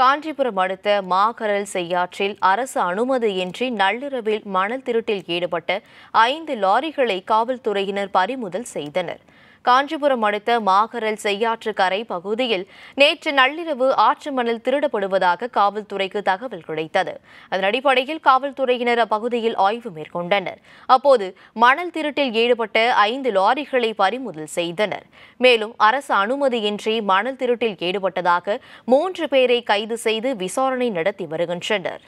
காஞ்சிபுரம் அடுத்த மாகரல் செய்யாற்றில் அரசு அனுமதியின்றி நள்ளிரவில் மணல் திருட்டில் ஈடுபட்ட ஐந்து லாரிகளை காவல்துறையினர் பறிமுதல் செய்தனர் காஞ்சிபுரம் அடுத்த மாகரல் செய்யாற்று கரை பகுதியில் நேற்று நள்ளிரவு ஆற்று மணல் திருடப்படுவதாக காவல்துறைக்கு தகவல் கிடைத்தது அதன் அடிப்படையில் காவல்துறையினர் அப்பகுதியில் ஆய்வு மேற்கொண்டனர் அப்போது மணல் திருட்டில் ஈடுபட்ட ஐந்து லாரிகளை பறிமுதல் செய்தனர் மேலும் அரசு அனுமதியின்றி மணல் திருட்டில் ஈடுபட்டதாக மூன்று பேரை கைது கைது செய்து விசாரணை நடத்தி வருகின்றனர்